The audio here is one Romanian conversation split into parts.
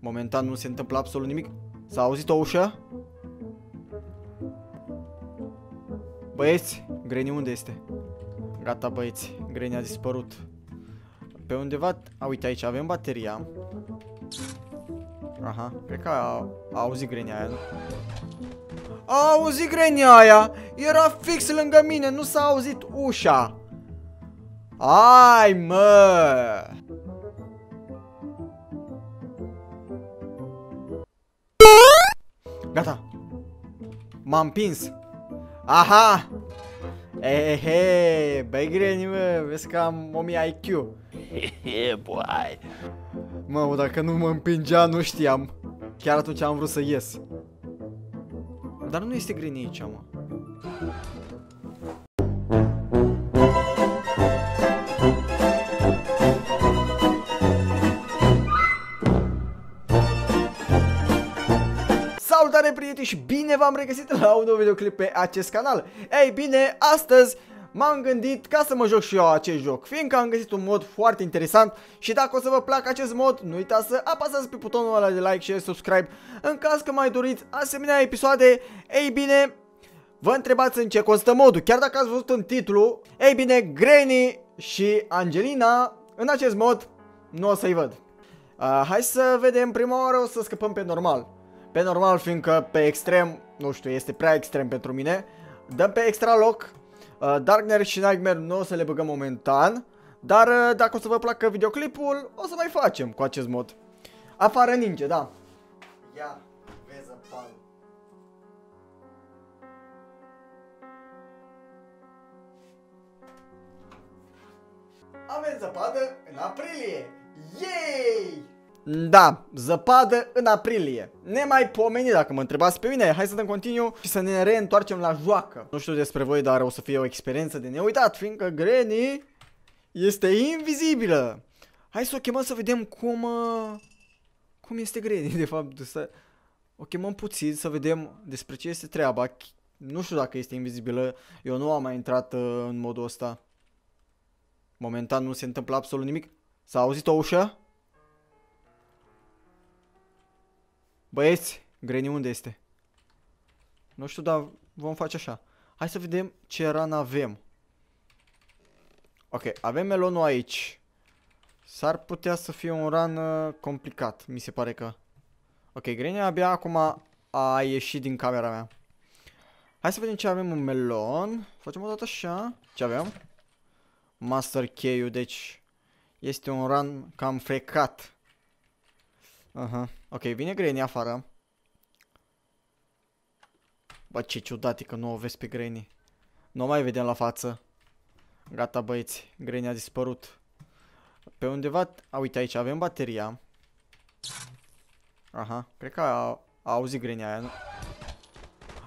Momentan nu se întâmplă absolut nimic. S-a auzit o ușă? Băieți, Greni unde este? Gata băieți, Greni a dispărut. Pe undeva... A, uite aici, avem bateria. Aha, cred că a, a auzit Greni aia, nu? A auzit Greni aia! Era fix lângă mine, nu s-a auzit ușa! Ai, mă! M-am împins. Aha! Ehe, băi greni, mă, vezi că am 1000 IQ. Hehe, boy. Mă, dacă nu mă împingea, nu știam. Chiar atunci am vrut să ies. Dar nu este greni aici, mă. Uite și bine v-am regăsit la un nou videoclip pe acest canal. Ei bine, astăzi m-am gândit ca să mă joc și eu acest joc, fiindcă am găsit un mod foarte interesant și dacă o să vă placă acest mod, nu uitați să apăsați pe butonul ăla de like și subscribe în caz că mai doriți asemenea episoade. Ei bine, vă întrebați în ce constă modul, chiar dacă ați văzut în titlu, ei bine, Granny și Angelina, în acest mod, nu o să-i văd. Uh, hai să vedem, prima oară o să scăpăm pe normal pe normal fiindcă pe extrem, nu știu, este prea extrem pentru mine. Dăm pe extra loc, uh, Darkner și Nightmare nu o să le băgăm momentan, dar uh, dacă o să vă placă videoclipul, o să mai facem cu acest mod. Afară ninja, da. Ia, vezi apală. Avem zăpadă în aprilie! Yay! Da, zăpadă în aprilie. Nemai pomeni dacă mă întrebați pe mine. Hai să dăm continuu și să ne reîntoarcem la joacă. Nu știu despre voi, dar o să fie o experiență de neuitat, fiindcă Granny este invizibilă. Hai să o chemăm să vedem cum... Uh, cum este Granny, de fapt. Să... O chemăm puțin să vedem despre ce este treaba. Nu știu dacă este invizibilă. Eu nu am mai intrat uh, în modul ăsta. Momentan nu se întâmplă absolut nimic. S-a auzit o ușă? Băieți, Granny unde este? Nu știu, dar vom face așa. Hai să vedem ce rană avem. Ok, avem melonul aici. S-ar putea să fie un ran uh, complicat, mi se pare că. Ok, Granny abia acum a ieșit din camera mea. Hai să vedem ce avem un melon. Facem o dată așa. Ce avem? Master key, deci este un run cam frecat. Aha. Ok, vine Granny afară. Bă, ce ciudat e că nu o vezi pe Granny. Nu mai vedem la față. Gata, băieți. Granny a dispărut. Pe undeva... A, uite aici, avem bateria. Aha. Cred că a, a auzit Granny aia, nu?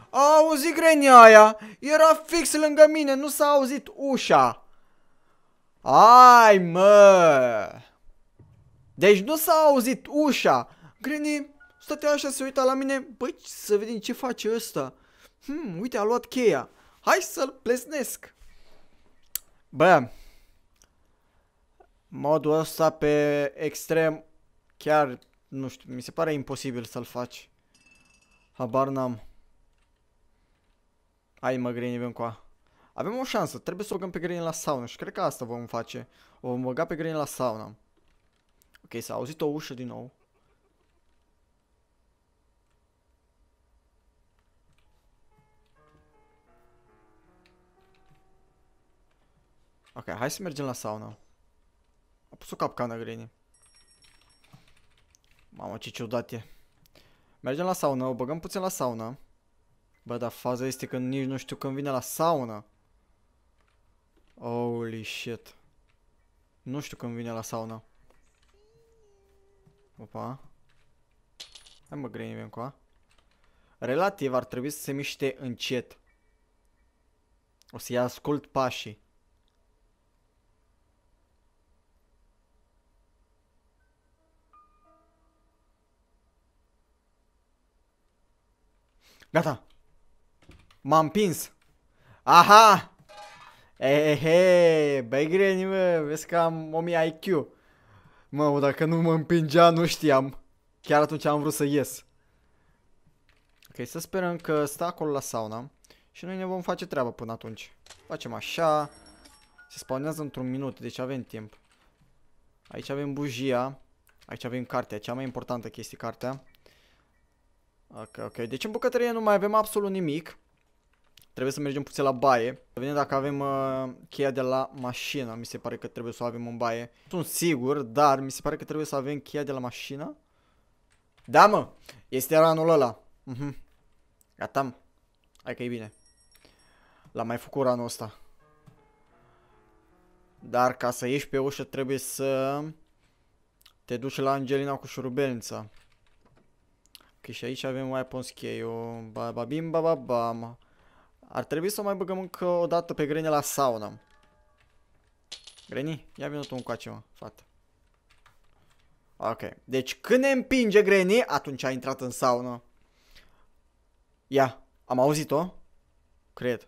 A auzit Granny aia! Era fix lângă mine, nu s-a auzit ușa! Ai, mă! Deci nu s-a auzit ușa. Granny stătea așa, se uita la mine. Băi, să vedem ce face ăsta. Hmm, uite, a luat cheia. Hai să-l plesnesc. Bă, modul ăsta pe extrem, chiar, nu știu, mi se pare imposibil să-l faci. Habar n-am. Hai mă, Granny, vin cu a. Avem o șansă, trebuie să o băgăm pe Granny la sauna și cred că asta vom face. O vom băga pe Granny la sauna. Ok, s-a auzit o ușă din nou. Ok, hai să mergem la sauna. A pus o capcană Granny. Mamă, ce ciudat e. Mergem la sauna, o băgăm puțin la sauna. Bă, dar faza este că nici nu știu când vine la sauna. Holy shit. Nu știu când vine la sauna. Opa. Hai mă cu a. Relativ ar trebui să se miște încet. O să-i ascult pașii. Gata. M-am împins. Aha! Ehe, băi greni, mă, vezi că am 1000 IQ. Mă, dacă nu mă împingea, nu știam. Chiar atunci am vrut să ies. Ok, să sperăm că stă acolo la sauna și noi ne vom face treaba până atunci. Facem așa. Se spawnează într-un minut, deci avem timp. Aici avem bujia. Aici avem cartea, cea mai importantă chestie, cartea. Ok, ok. Deci în bucătărie nu mai avem absolut nimic. Trebuie să mergem puțin la baie. Să vedem dacă avem uh, cheia de la mașină. Mi se pare că trebuie să o avem în baie. sunt sigur, dar mi se pare că trebuie să avem cheia de la mașină. Da, mă! Este ranul ăla. Uh mhm. -huh. Gata, mă. Hai că e bine. L-am mai făcut ranul ăsta. Dar ca să ieși pe ușă trebuie să te duci la Angelina cu șurubelința. Ok, și aici avem weapons key-ul. Ba, ba, bim, ba, ba, ma. Ar trebui să o mai băgăm încă o dată pe Granny la sauna. Greni, ia vină tu încoace, mă, fată. Ok, deci când ne împinge Greni, atunci a intrat în saună. Ia, am auzit-o? Cred.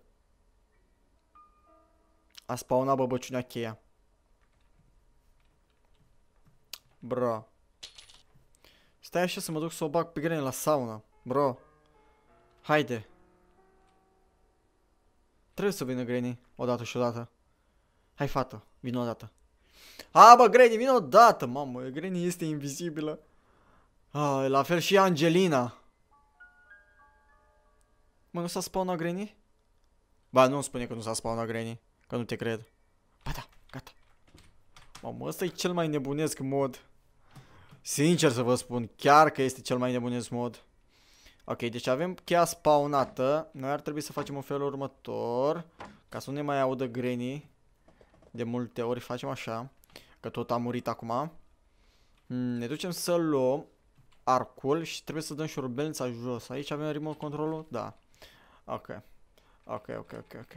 A spawnat băbăciunea cheia. Bro. Stai așa să mă duc să o bag pe Greni la sauna. Bro. Haide. Trebuie să vină Granny odată și odată. Hai, fată, vină odată. A, bă, Granny, vină odată, mamă, Granny este invizibilă. A, la fel și Angelina. Mă, nu s-a spawnat Granny? Ba, nu spune că nu s-a spawnat Granny, că nu te cred. Ba da, gata. Mamă, ăsta e cel mai nebunesc mod. Sincer să vă spun, chiar că este cel mai nebunesc mod. Ok, deci avem cheia spawnată. Noi ar trebui să facem un fel următor. Ca să nu ne mai audă granny. De multe ori facem așa. Că tot a murit acum. Hmm, ne ducem să luăm arcul și trebuie să dăm șurubelnița jos. Aici avem remote controlul? Da. Ok. Ok, ok, ok, ok.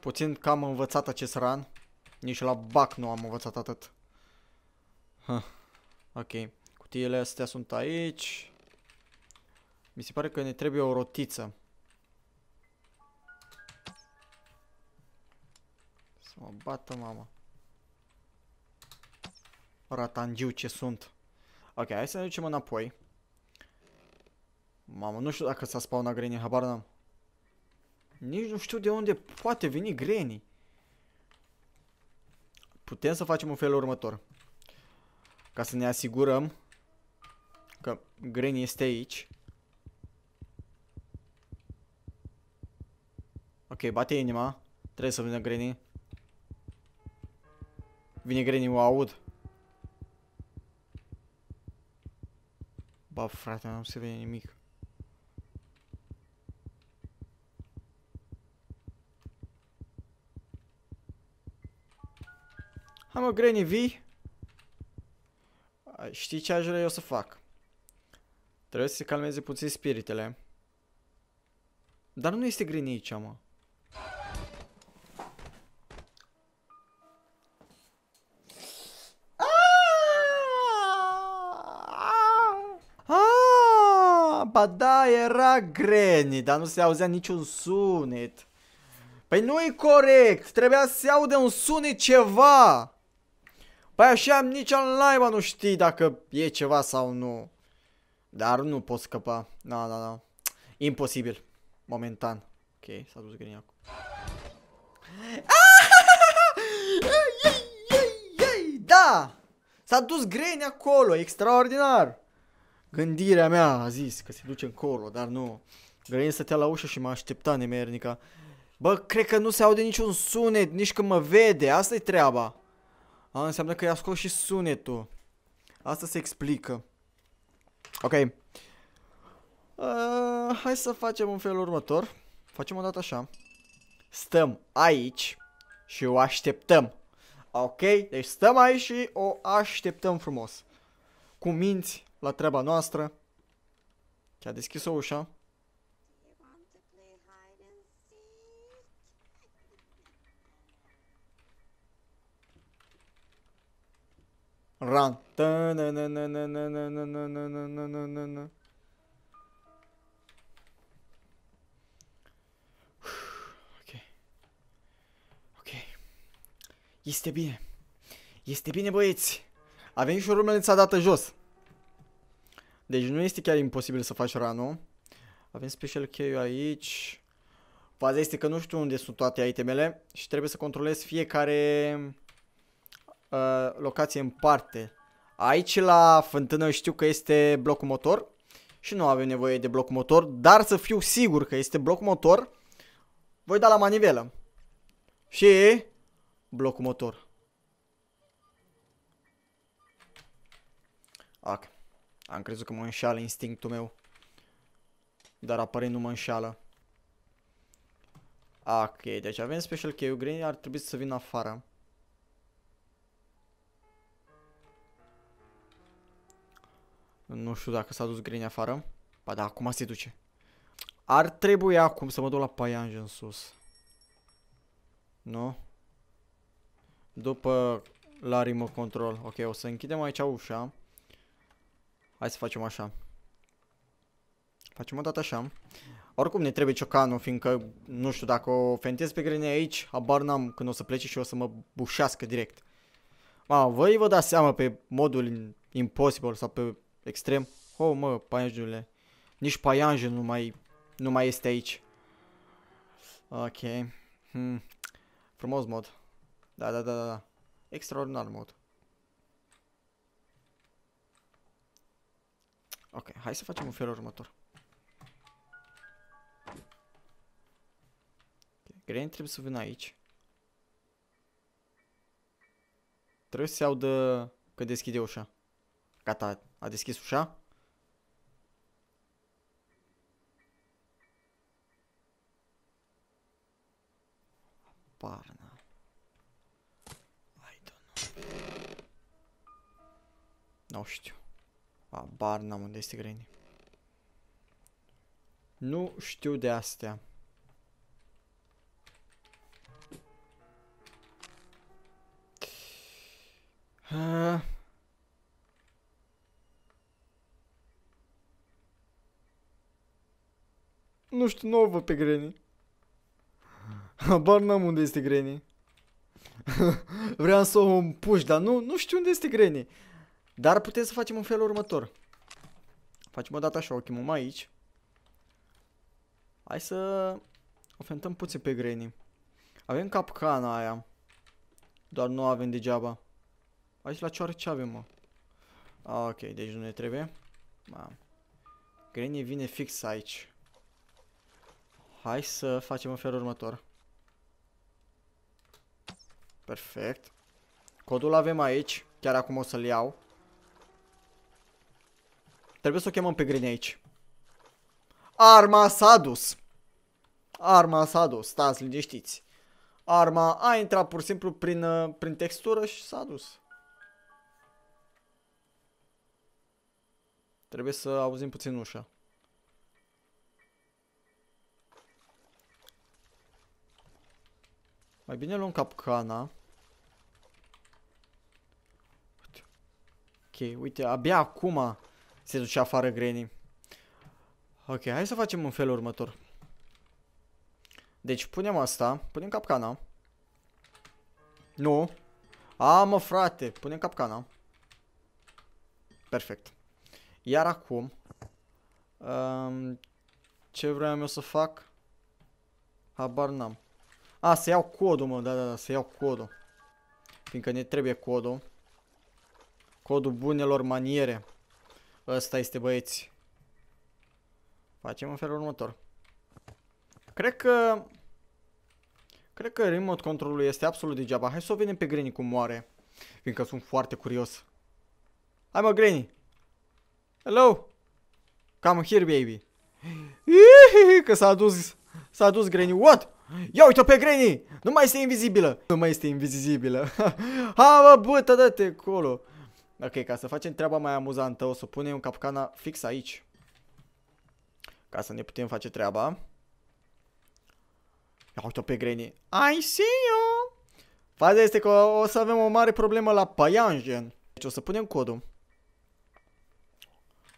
Puțin că am învățat acest ran. Nici la bac nu am învățat atât. Huh. Ok. Cutiile astea sunt aici. Mi se pare că ne trebuie o rotiță. Să mă bată mama. Ratangiu ce sunt. Ok, hai să ne ducem înapoi. Mamă, nu știu dacă s-a spawnat Granny, habar n-am. Nici nu știu de unde poate veni Granny. Putem să facem un felul următor. Ca să ne asigurăm că Granny este aici. Ok, bate inima. Trebuie să vină Granny. Vine Granny, o aud. Ba, frate, nu se vede nimic. Hai mă, Granny, vii? Știi ce aș vrea eu să fac? Trebuie să se calmeze puțin spiritele. Dar nu este Granny aici, mă. Lampa, da, era Granny, dar nu se auzea niciun sunet. Păi nu-i corect, trebuia să se aude un sunet ceva. Păi așa nici în live nu știi dacă e ceva sau nu. Dar nu pot scăpa. Da, da, da. Imposibil. Momentan. Ok, s-a dus Granny acum. Da! S-a dus Granny acolo, extraordinar. Gândirea mea a zis că se duce încolo, dar nu. Grăin stătea la ușă și mă aștepta nemernica. Bă, cred că nu se aude niciun sunet, nici când mă vede, asta e treaba. A, înseamnă că i-a scos și sunetul. Asta se explică. Ok. Uh, hai să facem un felul următor. Facem o dată așa. Stăm aici și o așteptăm. Ok? Deci stăm aici și o așteptăm frumos. Cu minți la treaba noastră. Că a deschis o ușă. Run. Ok. Ok. Este bine. Este bine, băieți. A venit și o rumelință dată jos. Deci nu este chiar imposibil să faci ranul. Avem special key aici. Faza este că nu știu unde sunt toate itemele și trebuie să controlez fiecare uh, locație în parte. Aici la fântână știu că este blocul motor și nu avem nevoie de bloc motor, dar să fiu sigur că este bloc motor, voi da la manivelă. Și blocul motor. Ok. Am crezut că mă înșală instinctul meu. Dar aparent nu mă înșală. Ok, deci avem special key green, ar trebui să vin afară. Nu știu dacă s-a dus green afară. Ba da, acum se duce. Ar trebui acum să mă duc la paianj în sus. Nu? După la remote control. Ok, o să închidem aici ușa. Hai să facem așa. Facem o dată așa. Oricum ne trebuie ciocanul, fiindcă nu știu dacă o fentez pe grene aici, abar n-am când o să plece și o să mă bușească direct. Ma, voi vă dați seama pe modul imposibil sau pe extrem? Oh, mă, paianjule. Nici paianjul nu mai, nu mai este aici. Ok. Hmm. Frumos mod. Da, da, da, da. da. Extraordinar mod. Ok, hai să facem un felul următor. Okay. trebuie să vină aici. Trebuie să se audă că deschide ușa. Gata, a deschis ușa. Parna. I don't know. Nu știu. Abar n-am unde este Granny. Nu știu de astea. Ha. Ah. Nu știu, nu o văd pe Granny. Habar n-am unde este Granny. Vreau să o împuși, dar nu, nu știu unde este Granny. Dar putem să facem în felul următor. Facem o dată așa, o chemăm aici. Hai să ofentăm puțin pe Granny. Avem capcana aia. Doar nu avem degeaba. Aici la cioară ce avem, mă? A, ok, deci nu ne trebuie. Ma. Granny vine fix aici. Hai să facem în felul următor. Perfect. Codul avem aici. Chiar acum o să-l iau. Trebuie să o chemăm pe Green aici. Arma s-a dus. Arma s-a dus, stați liniștiți. Arma a intrat pur și simplu prin, uh, prin textură și s-a dus. Trebuie să auzim puțin ușa. Mai bine luăm capcana. Ok, uite, abia acum se duce afară Granny. Ok, hai să facem un fel următor. Deci punem asta, punem capcana. Nu. A, mă frate, punem capcana. Perfect. Iar acum, um, ce vreau eu să fac? Habar n-am. A, să iau codul, mă, da, da, da, să iau codul. Fiindcă ne trebuie codul. Codul bunelor maniere. Ăsta este, băieți. Facem în felul următor. Cred că... Cred că remote controlul este absolut degeaba. Hai să o vedem pe Granny cum moare. Fiindcă sunt foarte curios. Hai mă, Granny! Hello! Come here, baby! că s-a dus... S-a dus Granny. What? Ia uite pe Granny! Nu mai este invizibilă! Nu mai este invizibilă. ha, bă, bă, te acolo. Ok, ca să facem treaba mai amuzantă, o să punem capcana fix aici. Ca să ne putem face treaba. Ia uite pe Granny. I see you! Faza este că o să avem o mare problemă la Paianjen. Deci o să punem codul.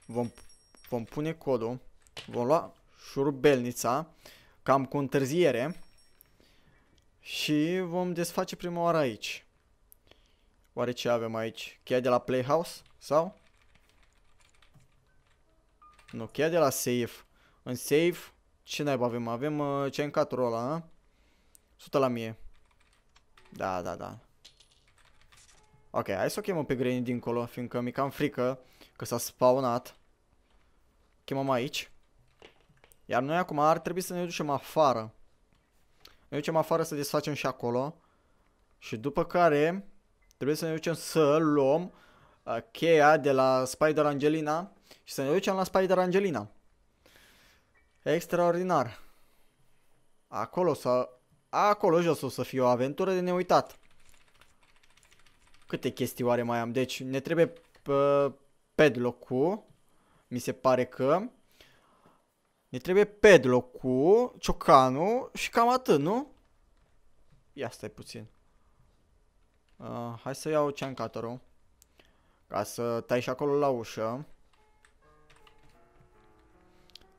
Vom, vom pune codul. Vom lua șurubelnița. Cam cu întârziere. Și vom desface prima oară aici. Oare ce avem aici? Cheia de la Playhouse? Sau? Nu, cheia de la Save. În Save, ce naiba avem? Avem uh, CNK-ul ăla, 100 la mie. Da, da, da. Ok, hai să o chemăm pe Granny dincolo, fiindcă mi cam frică că s-a spawnat. Chemăm aici. Iar noi acum ar trebui să ne ducem afară. Ne ducem afară să desfacem și acolo. Și după care Trebuie să ne ducem să luăm uh, cheia de la Spider Angelina și să ne ducem la Spider Angelina. Extraordinar. Acolo să... Acolo jos o să fie o aventură de neuitat. Câte chestii oare mai am? Deci ne trebuie uh, pedlocul. Mi se pare că... Ne trebuie pedlocul, ciocanul și cam atât, nu? Ia stai puțin. Uh, hai să iau cean cutter Ca să tai și acolo la ușă.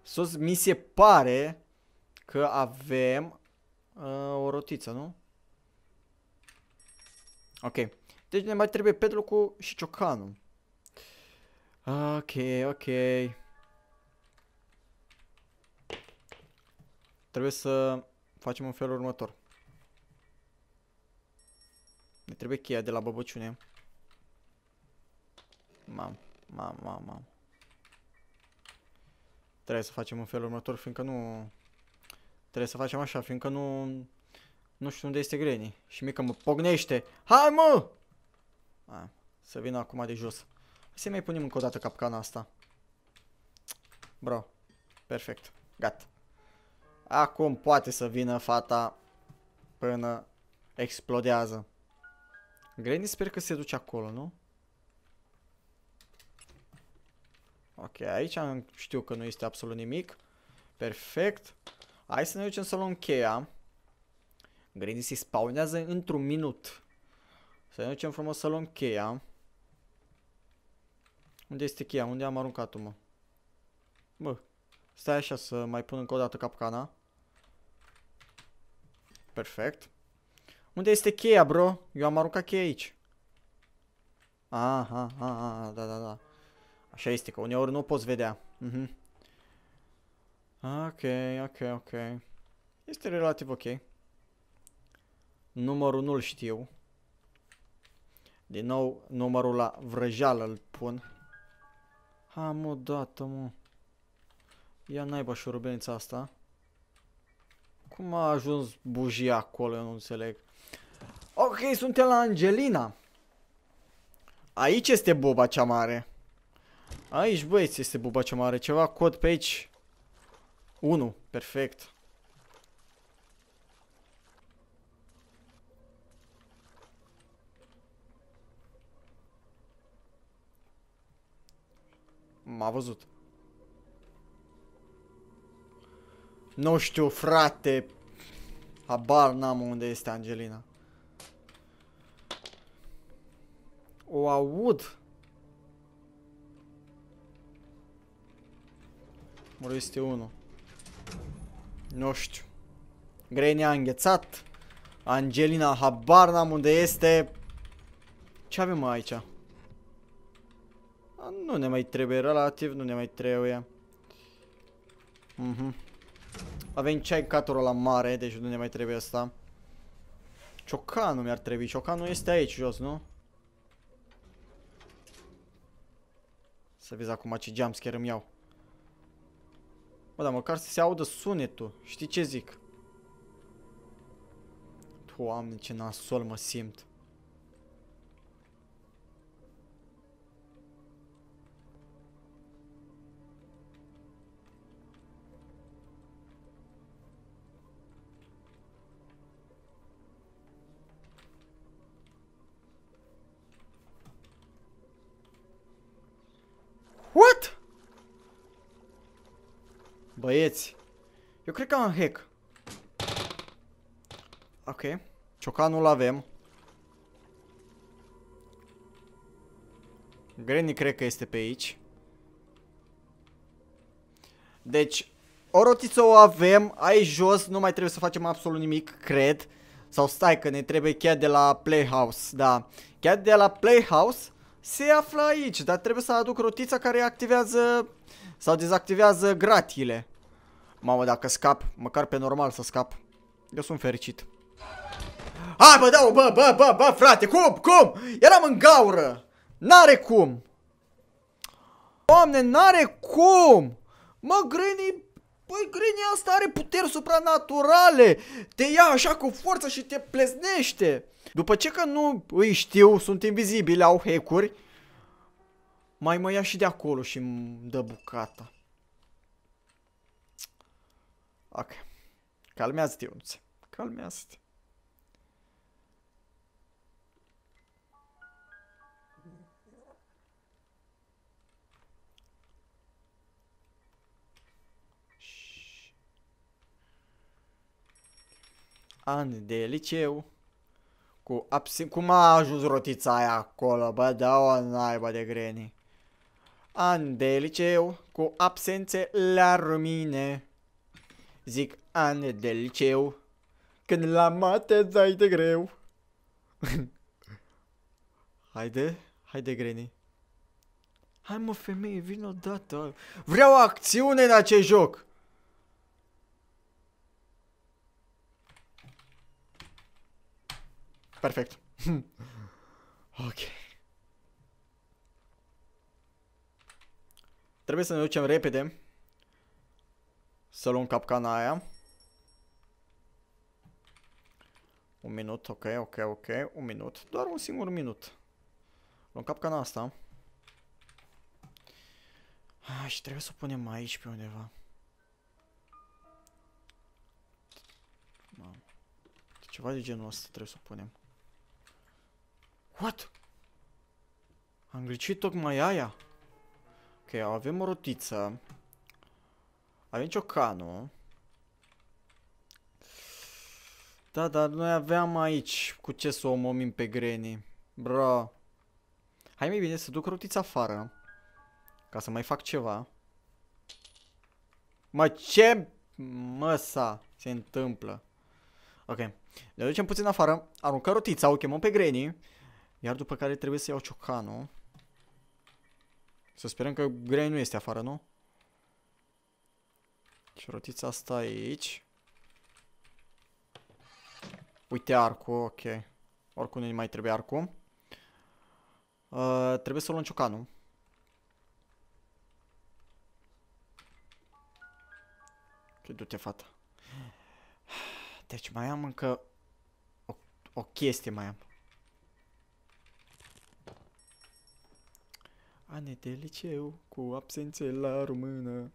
Sus mi se pare că avem uh, o rotiță, nu? Ok. Deci ne mai trebuie cu și ciocanul. Ok, ok. Trebuie să facem un felul următor. Ne trebuie cheia de la băbăciune. Mam, mam, mam, mam. Trebuie să facem un fel următor, fiindcă nu... Trebuie să facem așa, fiindcă nu... Nu știu unde este Granny. Și mica mă pognește. Hai, mă! A, să vină acum de jos. Hai să mai punem încă o dată capcana asta. Bro. Perfect. gat, Acum poate să vină fata până explodează. Granny sper că se duce acolo, nu? Ok, aici știu că nu este absolut nimic. Perfect. Hai să ne ducem să luăm cheia. Granny se spawnează într-un minut. Să ne ducem frumos să luăm cheia. Unde este cheia? Unde am aruncat-o, mă? Bă, stai așa să mai pun încă o dată capcana. Perfect. Unde este cheia, bro? Eu am aruncat cheia aici. Aha, aha, da, da, da. Așa este, că uneori nu poți vedea. Uh mhm. -huh. Ok, ok, ok. Este relativ ok. Numărul nu-l știu. Din nou, numărul la vrăjeală îl pun. Ha, mă, dată, mă. Ia naiba șurubenița asta. Cum a ajuns bujia acolo, eu nu înțeleg. Ok, suntem la Angelina. Aici este buba cea mare. Aici, băieți, este buba cea mare. Ceva cod pe aici. 1. Perfect. M-a văzut. Nu știu, frate. Habar n-am unde este Angelina. O aud. este unul. Nu știu. Grey a înghețat. Angelina habar n-am unde este. Ce avem aici? nu ne mai trebuie, relativ nu ne mai trebuie. Mm -hmm. avem ceai catorul la mare, deci nu ne mai trebuie asta. Ciocanul mi-ar trebui. Ciocanul este aici jos, nu? Să vezi acum ce jumpscare îmi iau. Bă, dar măcar să se audă sunetul. Știi ce zic? Doamne, ce nasol mă simt. băieți. Eu cred că am hack. Ok. Ciocanul avem. Granny cred că este pe aici. Deci, o rotiță o avem, aici jos, nu mai trebuie să facem absolut nimic, cred. Sau stai că ne trebuie chiar de la Playhouse, da. Chiar de la Playhouse se află aici, dar trebuie să aduc rotița care activează sau dezactivează gratile. Mamă, dacă scap, măcar pe normal să scap. Eu sunt fericit. Hai, bă, dau, bă, bă, bă, bă, frate, cum, cum? Eram în gaură. N-are cum. Doamne, n-are cum. Mă, Granny, Păi Granny asta are puteri supranaturale, te ia așa cu forță și te pleznește. După ce că nu îi știu, sunt invizibile, au hecuri. mai mă ia și de acolo și îmi dă bucata. Ok, Calmează-te, Ionuț. Calmează-te. An de liceu. Cu absin... Cum a ajuns rotița aia acolo, bă? Da o naiba de greni. An de liceu, cu absențe la rumine. Zic ani de liceu Când la mate dai de greu Haide, haide Granny Hai mă femeie, vin odată Vreau acțiune în acest joc Perfect Ok Trebuie să ne ducem repede să luăm capcana aia. Un minut, ok, ok, ok, un minut. Doar un singur minut. Luăm capcana asta. Ah, și trebuie să o punem aici pe undeva. Ceva de genul ăsta trebuie să o punem. What? Am greșit tocmai aia. Ok, avem o rotiță. Avem ciocanul. Da, dar noi aveam aici cu ce să o omomim pe Granny. Bro. Hai mai bine să duc rotița afară. Ca să mai fac ceva. Mă, ce măsa se întâmplă? Ok. Le ducem puțin afară. Aruncăm rotița, o chemăm pe Granny. Iar după care trebuie să iau ciocanul. Să sperăm că Granny nu este afară, nu? Și deci, rotița asta aici. Uite arcul, ok. Oricum nu mai trebuie arcul. Uh, trebuie să luăm ciocanul. Ok, du-te, fata. Deci mai am încă o, o chestie mai am. Ane de liceu cu absențe la română.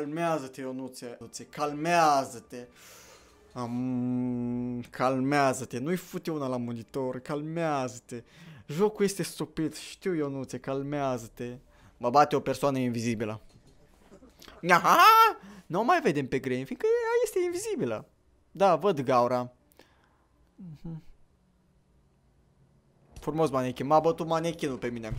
Calmează-te, Ionuțe. Ionuțe, calmează-te. Am... Calmează-te. Nu-i fute una la monitor. Calmează-te. Jocul este stupid. Știu, Ionuțe, calmează-te. Mă bate o persoană invizibilă. Aha! Nu mai vedem pe Green, fiindcă ea este invizibilă. Da, văd gaura. Mhm. Frumos manechin. M-a bătut manechinul pe mine.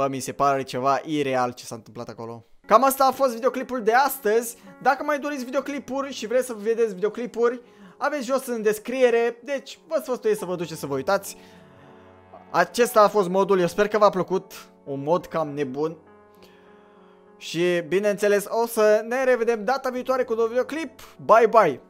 Bă, mi se pare ceva ireal ce s-a întâmplat acolo. Cam asta a fost videoclipul de astăzi. Dacă mai doriți videoclipuri și vreți să vedeți videoclipuri, aveți jos în descriere, deci vă sfătuiesc să vă duceți să vă uitați. Acesta a fost modul, eu sper că v-a plăcut, un mod cam nebun. Și bineînțeles o să ne revedem data viitoare cu un videoclip. Bye bye!